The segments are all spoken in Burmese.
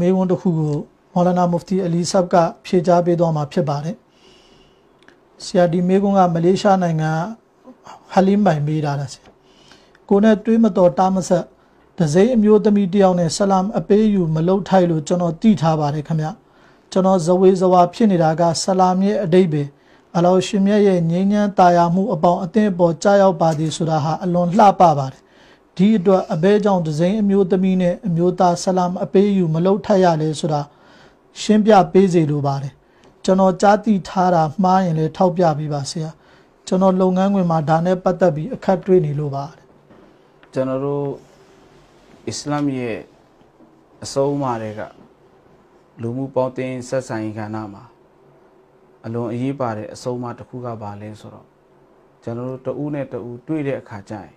မေးခွန်းတစ်ခုကိုမောလနာမုဖ်တီအလီဆပ်ကဖြေကြားပေးသွားမှာဖြစ်ပါတယ်။ဆရာဒီမေးခွန်းကမလေးရှားနိုင်ငံဟလီမိုင်မေးတာလားဆရာ။ကိုနဲ့တွေးမတော်တားမဆက်ဒဇိအမျိုးသမီးတယောက်နဲ့ဆလမ်အပေးယူမလုပ်ထိုက်လို့ကျွန်တော်တိထားပါတယ်ခင်ဗျ။ကျွန်တော်ဇဝေဇဝါဖြစ်နေတာကဆလာမ်ရဲ့အတိတ်ပဲအလောရှင်မြတ်ရဲ့ငြိမ်းချမ်းတာယာမှုအပေါင်းအသင်းပေါ်ကြားရောက်ပါသည်ဆိုတာဟာအလွန်လှပပါတယ်ဒီအတွက်အဘဲကြောင့်ဒဇိန်အမျိုးသမီးနဲ့အမျိုးသားဆလာမအပေးယူမလုပ်ထပ်ရလဲဆိုတာရှင်းပြပေးစေလိုပါတယ်ကျွန်တော်ကြားသိထားတာမှားရင်လည်းထောက်ပြပေးပါဆရာ ကျွန်တော်လုပ်ငန်းခွင်မှာဒါနဲ့ပတ်သက်ပြီးအခက်တွေ့နေလို့ပါတယ်ကျွန်တော်တို့အစ္စလာမ်ရဲ့အစိုးအမတွေကလူမှုပေါင်းတင်ဆက်ဆံရေးကဏ္ဍမှာအလွန်အရေးပါတဲ့အဆုံးအမတစ်ခုကပါလဲဆိုတော့ကျွန်တော်တို့တဦးနဲ့တဦးတွေ့တဲ့အခါကျရင်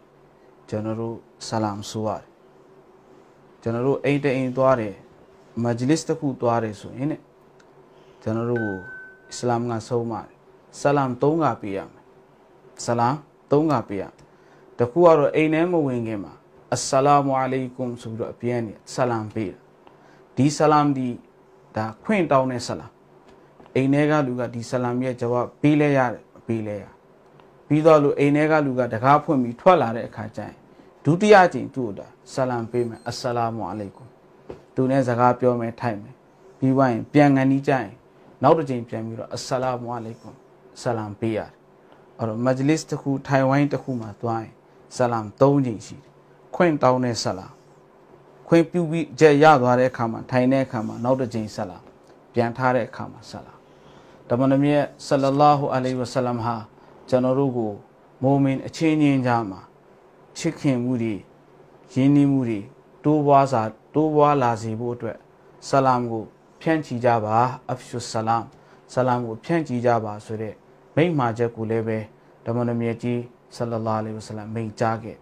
ကျွန်တော်တို့ဆလာမ်ဆိုရတယ်ကျွန်တော်တို့အိမ်တအိမ်သွားတယ်မဂျလစ်တစ်ခုသွားတယ်ဆိုရင်ねကျွန်တော်တို့ကိုအစ္စလာမ်ကဆုံးမတယ်ဆလာမ်၃ကပေးရမယ်ဆလာမ်၃ကပေးရတခုကတော့အိမ်ထဲမဝင်ခင်မှာအစ္စလာမုအလိုင်ကွမ်ဆိုပြီးတော့အပြန်နေဆလာမ်ပေးတာဒီဆလာမ်ဒီဒါခွင့်တောင်းတဲ့ဆလာမ်အိမ်ထဲကလူကဒီဆလာမ်ရဲ့ jawab ပေးလဲရတယ်ပေးလဲရတယ်ပြီးတော့လူအိမ်ထဲကလူကတကားဖွင့်ပြီးထွက်လာတဲ့အခါကျရင်ဒုတိယကြိမ်သူ့ကိုတာဆလမ်ပေးမယ်အစ္စလာမုအလိုင်ကွမ်သူနဲ့စကားပြောမယ်ထိုက်မယ်ပြီးွားရင်ပြန်ငန်းကြီးကြရင် နောက်တစ်ကြိမ်ပြန်ပြီးတော့အစ္စလာမုအလိုင်ကွမ်ဆလမ်ပေးရတယ်အဲ့တော့မဂျလစ်တစ်ခုထိုင်ဝိုင်းတစ်ခုမှာသွားရင်ဆလမ်၃ကြိမ်ရှိတယ်ခွင့်တောင်းတဲ့ဆလမ်ခွင့်ပြုပြီးကြက်ရသွားတဲ့အခါမှာထိုင်တဲ့အခါမှာနောက်တစ်ကြိမ်ဆလမ်ပြန်ထားတဲ့အခါမှာဆလမ်တမန်တော်မြတ်ဆလ္လာလာဟူအလိုင်ဝဆလမ်ဟာကျွန်တော်တို့ကိုမိုမင် အချင်းချင်းကြားမှာချစ်ခင်မှုတွေရင်းနှီးမှုတွေတိုးပွားစာတိုးပွားလာစေဖို့အတွက်ဆလမ်ကို ဖြန့်ချီကြပါအဖျုဆလမ်ဆလမ်ကို ဖြန့်ချီကြပါဆိုတဲ့မိန့်မှာချက်ကိုလည်းပဲဓမ္မနမြတ်ကြီးဆလလာလေးဝဆလမ်မိန့်ကြားခဲ့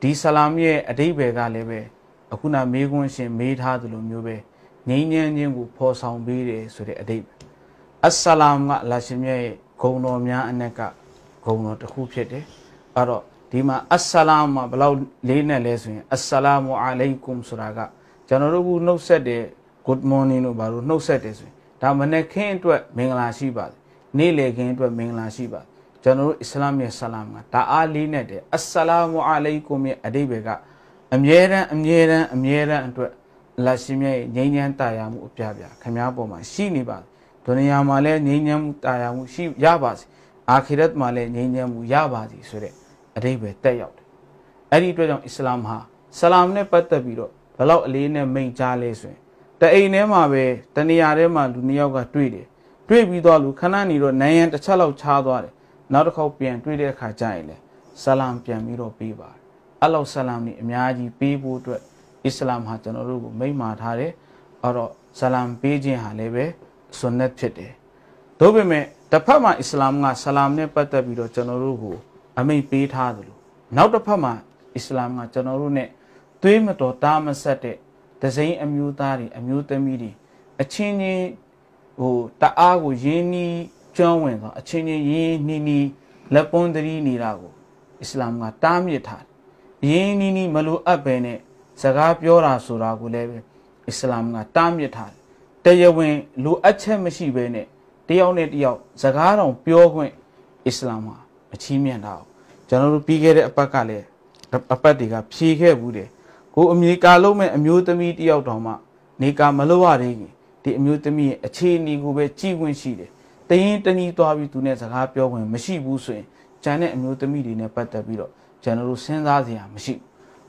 ဒီဆလမ်ရဲ့အဓိပ္ပာယ်ကလည်းပဲအခုနမေးခွန်းရှင်မေးထားသလိုမျိုးပဲငြိမ်းချမ်းခြင်းကိုဖော်ဆောင်ပေးတယ်ဆိုတဲ့အဓိပ္ပာယ်အဆလမ်ကအလရှင်မြတ်ရဲ့ဂုဏ်တော်များအနက်ကဂုံတော်တစ်ခုဖြစ်တယ်အဲ့တော့ဒီမှာအဆလာမ်ဘလောက်လေးနဲ့လဲဆိုရင်အဆလာမူအလိုင်ကွမ်ဆိုတာကကျွန်တော်တို့ကနှုတ်ဆက်တယ် good morning လို့ဘာလို့နှုတ်ဆက်တယ်ဆိုရင်ဒါမနေ့ခင်းအတွက်မင်္ဂလာရှိပါတယ်နေ့လယ်ခင်းအတွက်မင်္ဂလာရှိပါတယ်ကျွန်တော်တို့အစ္စလာမ်ရဲ့ဆလာမ်ကဒါအားလေးနဲ့တည်းအဆလာမူအလိုင်ကွမ်ရဲ့အဓိပ္ပာယ်ကအမြဲတမ်းအမြဲတမ်းအမြဲတမ်းအတွက်လာရှင်မြတ်ရဲ့ငြိမ်းချမ်းတရားမှုအပြပြခမားပေါ်မှာရှိနေပါတယ်ဒုနီယာမှာလည်းငြိမ်းချမ်းမှုတရားမှုရှိရပါစေအာခိရတ်မှာလည်းငြိမ်းချမ်းမှုရပါစီဆိုတဲ့အဓိပ္ပာယ်တက်ရောက်တယ်။အဲ့ဒီအတွက်ကြောင့်အစ္စလာမ်ဟာဆလာမ်နဲ့ပတ်သက်ပြီးတော့ဘလောက်အလေးနဲ့မိန့်ကြားလဲဆိုရင်တအိမ်ထဲမှာပဲတနေရာထဲမှာလူနှစ်ယောက်ကတွေ့တယ်။တွေ့ပြီးတော့လူခဏနေတော့နိုင်ရန်တစ်ချက်လောက်ခြားသွားတယ်။နောက်တစ်ခေါက်ပြန်တွေ့တဲ့အခါကျရင်လေဆလာမ်ပြန်ပြီးတော့ပေးပါတယ်။အဲ့လောက်ဆလာမ်นี่အများကြီးပေးဖို့အတွက်အစ္စလာမ်ဟာကျွန်တော်တို့ကိုမိန့်မာထားတယ်။အဲ့တော့ဆလာမ်ပေးခြင်းဟာလည်းပဲဆွန်နက်ဖြစ်တယ်။ဒါပေမဲ့တစ်ဖက်မှာအစ္စလာမ်ကဆလာမ်နဲ့ပတ်သက်ပြီးတော့ကျွန်တော်တို့ကို အမိန့်ပေးထားသလိုနောက်တစ်ဖက်မှာအစ္စလာမ်ကကျွန်တော်တို့ ਨੇ သွေးမတော်တားမဆက်တဲ့ဒဇိန်အမျိုးသားတွေအမျိုးသမီးတွေအချင်းချင်းဟိုတအားကိုရင်းနှီးကျွမ်းဝင်သောအချင်းချင်းရင်းနှီးနှီးလက်ပွန်းတရီနေတာကို အစ္စလာမ်ကတားမြစ်ထားရင်းနှီးနှီးမလိုအပ်ပဲနဲ့စကားပြောတာဆိုတာကိုလည်းအစ္စလာမ်ကတားမြစ်ထားတယ်တရားဝင်လိုအပ်ချက်မရှိဘဲနဲ့တယောက်နဲ့တယောက်စကားတော်ပြောခွင့်အစ္စလာမ်မှာမချီးမြှင့်တာကျွန်တော်တို့ပြီးခဲ့တဲ့အပတ်ကလည်းအပတ်တွေကဖြေခဲ့ဘူးတယ်ကိုအမေကာလုံးမဲ့အမျိုးသမီးတယောက်တော်မှနေကာမလို့ရသေးခင်ဒီအမျိုးသမီးရဲ့အခြေအနေကိုပဲကြည့်ခွင့်ရှိတယ်တရင်တနီးသွားပြီးသူနဲ့စကားပြောခွင့်မရှိဘူးဆိုရင်ဂျန်တဲ့အမျိုးသမီးတွေနဲ့ပတ်သက်ပြီးတော့ကျွန်တော်တို့စဉ်းစားစရာမရှိဘူး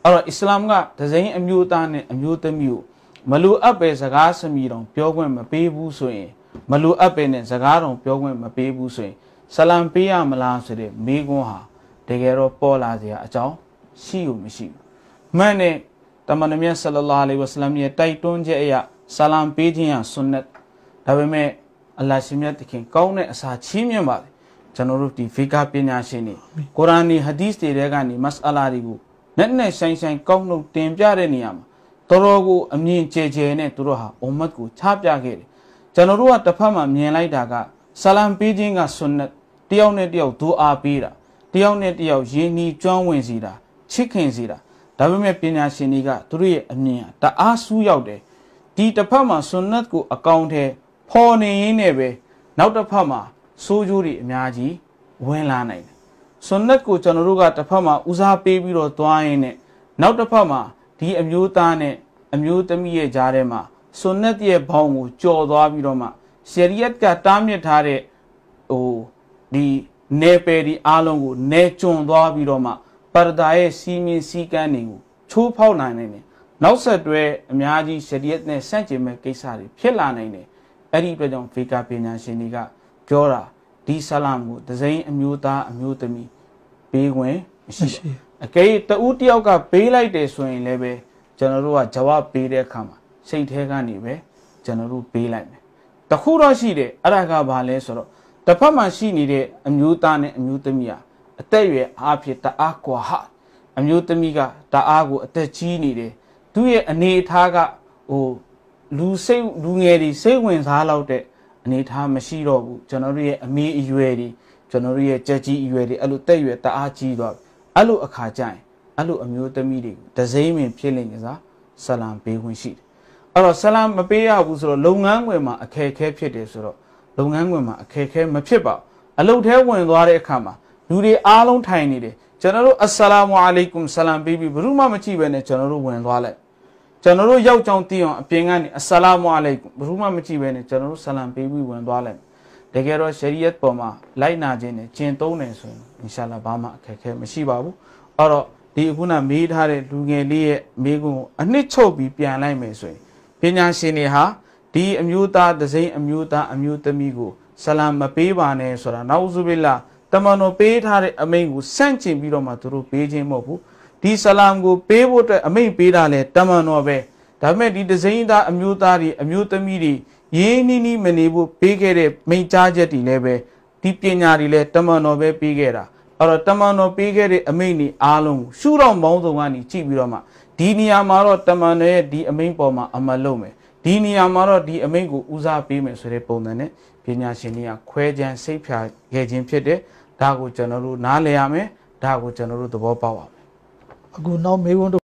အဲ့တော့အစ္စလာမ်ကဒဇိန်အမျိုးသားနဲ့အမျိုးသမီးကိုမလိုအပ်ပဲစကားစမီတော်ပြောခွင့်မပေးဘူးဆိုရင်မလိုအပ်ပဲနဲ့စကားတော်ပြောခွင့်မပေးဘူးဆိုရင်ဆလံပေးရမလားဆိုတဲ့မိကွန်းဟာတကယ်တော့ပေါ်လာစရာအကြောင်းရှိုံမရှိဘူး။မှန်နဲ့တမန်တော်မြတ်ဆလလာလဝဆလမ်ရဲ့တိုက်တွန်းချက်အရဆလံပေးခြင်းဟာဆွန်နတ်ဒါပေမဲ့အလရှင်မြတ်တခင် ကောင်းတဲ့အစာချီးမြှင့်ပါတယ်ကျွန်တော်တို့ဒီဖီကာပညာရှင်တွေကုရ်အာန်နဲ့ဟာဒီသ်တွေထဲကနေမစအလာတွေကိုနက်နက်ဆိုင်ဆိုင်ကောင်းလို့တင်ပြတဲ့နေရာမှာတော်တော်ကိုအမြင်ကျယ်ကျယ်နဲ့သူတို့ဟာအုံမတ်ကိုချပြခဲ့တယ်ကျွန်တော်တို့ကတစ်ဖက်မှာမြင်လိုက်တာကဆလမ်ပေးခြင်းကဆွန်နက်တယောက်နဲ့တယောက်ဒူအာပေးတာတယောက်နဲ့တယောက်ရင်းနှီးကျွမ်းဝင်စီတာချစ်ခင်စီတာဒါပေမဲ့ပညာရှင်တွေကသူတို့ရဲ့အမြင်တအားဆူးရောက်တယ်ဒီတစ်ဖက်မှာဆွန်နက်ကိုအကောင့်ထဲပေါ်နေရင်းနဲ့ပဲနောက်တစ်ဖက်မှာဆိုးကျိုးတွေအများကြီးဝင်လာနိုင်တယ်ဆွန်နက်ကိုကျွန်တော်တို့ကတစ်ဖက်မှာဦးစားပေးပြီးတော့သွားရင်းနဲ့နောက်တစ်ဖက်မှာဒီအမျိုးသားနဲ့အမျိုးသမီးရဲ့ကြားထဲမှာဆွန်နက်ရဲ့ဘောင်းကိုကြော်သွားပြီးတော့မှရှရီယတ်ကတားမြစ်ထားတဲ့ဟိုဒီနေပယ်ဒီအားလုံးကိုနေကျွန်သွားပြီးတော့မှပါရဒါရဲ့စီမင်းစီကန်းတွေကိုချိုးဖောက်နိုင်နိုင်တယ်နောက်ဆက်တွဲအများကြီးရှရီယတ်နဲ့ဆန့်ကျင်မဲ့ကိစ္စတွေဖြစ်လာနိုင်တယ်အဲ့ဒီအတွက်ကြောင့်ဗေကာပညာရှင်တွေကပြောတာဒီဆလမ်ကိုဒဇိန်အမျိုးသားအမျိုးသမီးပေးခွင့်မရှိဘူးအကယ်၍တဦးတယောက်ကပေးလိုက်တယ်ဆိုရင်လည်းပဲကျွန်တော်တို့ကဂျဝပေးတဲ့အခါမှာစိတ်ထဲကနေပဲကျွန်တော်တို့ပေးလိုက်မယ်တခုတော့ရှိတယ်အဲ့ဒါကဘာလဲဆိုတော့တစ်ဖက်မှာရှိနေတဲ့အမျိုးသားနဲ့အမျိုးသမီးဟာအသက်အရွယ်အားဖြင့်တအားကွာဟာအမျိုးသမီးကတအားကို အသက်ကြီးနေတယ်သူ့ရဲ့အနေအထားကဟိုလူစိတ်လူငယ်တွေစိတ်ဝင်စားလောက်တဲ့အနေအထားမရှိတော့ဘူးကျွန်တော်တို့ရဲ့အမေအရွယ်တွေကျွန်တော်တို့ရဲ့ကြက်ကြီးအရွယ်တွေအဲ့လိုတက်ရွယ်တအားကြီးသွားအဲ့လိုအခါကျရင်အဲ့လိုအမျိုးသမီးတွေဒဇိမ့်ပင်ဖြစ်လင်ကစားဆလံပေးခွင့်ရှိတယ်အဲ့တော့ဆလာမပေးရဘူးဆိုတော့လုပ်ငန်းခွင်မှာအခက်အခဲဖြစ်တယ်ဆိုတော့လုပ်ငန်းခွင်မှာအခက်အခဲမဖြစ်ပါဘူးအလုပ်ထဲဝင်သွားတဲ့အခါမှာလူတွေအားလုံးထိုင်နေတယ်ကျွန်တော်တို့အစ္စလာမုအလိုင်ကွမ်ဆလမ်ပေးပြီးဘယ်သူမှမကြည့်ပဲနဲ့ကျွန်တော်တို့ဝင်သွားလိုက်ကျွန်တော်တို့ယောက်ျောင်းတီးအောင်အပြင်ကနေအစ္စလာမုအလိုင်ကွမ်ဘယ်သူမှမကြည့်ပဲနဲ့ကျွန်တော်တို့ဆလမ်ပေးပြီးဝင်သွားလိုက်တကယ်တော့ရှရီယတ်ပေါ်မှာလိုက်နာခြင်းနဲ့ကျင့်သုံးတယ်ဆိုရင်အင်ရှာလာဘာမှအခက်အခဲမရှိပါဘူးအဲ့တော့ဒီအခုနမေးထားတဲ့လူငယ်လေးရဲ့မေးခွန်းကိုအနှစ်ချုပ်ပြီးပြန်လိုက်မယ်ဆိုရင်ပညာရှင်တွေဟာဒီအမျိုးသားဒစိမ့်အမျိုးသားအမျိုးသမီးကိုဆလာမပေးပါနဲ့ဆိုတာနောက်ဆုဘိလာတမန်တော်ပေးထားတဲ့အမိန့်ကိုစန့်ကျင်ပြီးတော့မှသူတို့ပေးခြင်းမဟုတ်ဘူးဒီဆလာမ်ကိုပေးဖို့အတွက်အမိန့်ပေးတာလဲတမန်တော်ပဲဒါပေမဲ့ဒီဒစိမ့်သားအမျိုးသားတွေအမျိုးသမီးတွေရင်းနှီးနှီးမနေဖို့ပေးခဲ့တဲ့မိန့်ကြားချက်တွေလည်းပဲဒီပညာတွေလည်းတမန်တော်ပဲပေးခဲ့တာအဲ့တော့တမန်တော်ပေးခဲ့တဲ့အမိန့်တွေအားလုံးကိုရှုတော့မောင်းဆောင်ကနေကြည့်ပြီးတော့မှဒီနေရာမှာတော့တမန်နဲ့ဒီအမိန်ပေါ်မှာအမှတ်လုပ်မယ်ဒီနေရာမှာတော့ဒီအမိန်ကိုဦးစားပေးမယ်ဆိုတဲ့ပုံစံနဲ့ပညာရှင်တွေကခွဲခြမ်းစိတ်ဖြာခဲ့ခြင်းဖြစ်တယ်ဒါကိုကျွန်တော်တို့နားလည်ရမယ်ဒါကိုကျွန်တော်တို့သဘောပေါက်ပါမယ်အခုနောက်မေးခွန်း